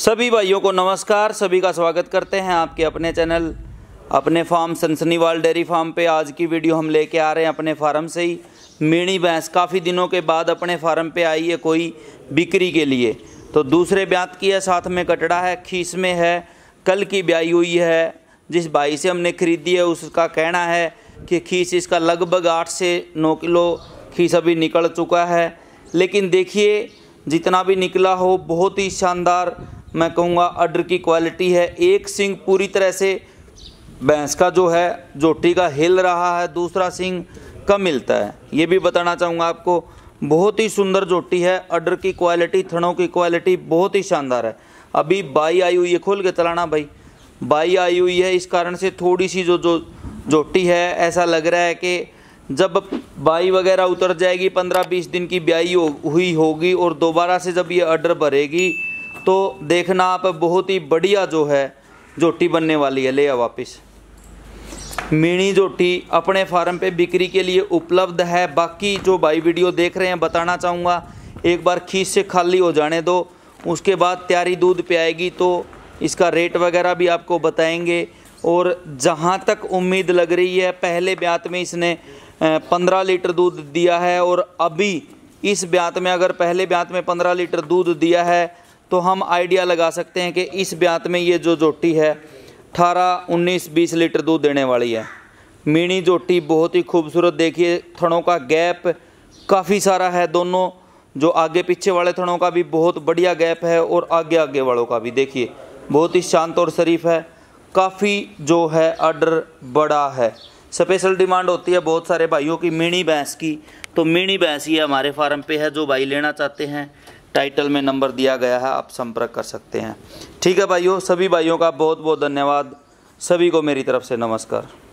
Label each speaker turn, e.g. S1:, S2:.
S1: सभी भाइयों को नमस्कार सभी का स्वागत करते हैं आपके अपने चैनल अपने फार्म सनसनीवाल डेयरी फार्म पे आज की वीडियो हम लेके आ रहे हैं अपने फार्म से ही मीणी भैंस काफ़ी दिनों के बाद अपने फार्म पे आई है कोई बिक्री के लिए तो दूसरे ब्यात की है साथ में कटड़ा है खीस में है कल की ब्याई हुई है जिस भाई से हमने खरीदी है उसका कहना है कि खीस इसका लगभग आठ से नौ किलो खीस अभी निकल चुका है लेकिन देखिए जितना भी निकला हो बहुत ही शानदार मैं कहूँगा अडर की क्वालिटी है एक सिंग पूरी तरह से भैंस का जो है जोटी का हिल रहा है दूसरा सिंग कम मिलता है ये भी बताना चाहूँगा आपको बहुत ही सुंदर जोटी है अडर की क्वालिटी थनों की क्वालिटी बहुत ही शानदार है अभी बाई आई हुई है खोल के चलाना भाई बाई आई हुई है इस कारण से थोड़ी सी जो जो जोटी है ऐसा लग रहा है कि जब बाई वगैरह उतर जाएगी पंद्रह बीस दिन की ब्याई हो, हुई होगी और दोबारा से जब ये अडर भरेगी तो देखना आप बहुत ही बढ़िया जो है जोटी बनने वाली है ले आ वापिस मिनी जोटी अपने फार्म पे बिक्री के लिए उपलब्ध है बाकी जो भाई वीडियो देख रहे हैं बताना चाहूँगा एक बार खींच से खाली हो जाने दो उसके बाद तैयारी दूध पे आएगी तो इसका रेट वगैरह भी आपको बताएंगे और जहाँ तक उम्मीद लग रही है पहले ब्यात में इसने पंद्रह लीटर दूध दिया है और अभी इस ब्यात में अगर पहले ब्यात में पंद्रह लीटर दूध दिया है तो हम आइडिया लगा सकते हैं कि इस ब्यांत में ये जो जोटी है अठारह उन्नीस बीस लीटर दूध देने वाली है मिनी जोटी बहुत ही खूबसूरत देखिए थनों का गैप काफ़ी सारा है दोनों जो आगे पीछे वाले थनों का भी बहुत बढ़िया गैप है और आगे आगे वालों का भी देखिए बहुत ही शांत और शरीफ है काफ़ी जो है आर्डर बड़ा है स्पेशल डिमांड होती है बहुत सारे भाइयों की मिनी भैंस की तो मिनी भैंस ये हमारे फार्म पे है जो भाई लेना चाहते हैं टाइटल में नंबर दिया गया है आप संपर्क कर सकते हैं ठीक है भाइयों सभी भाइयों का बहुत बहुत धन्यवाद सभी को मेरी तरफ से नमस्कार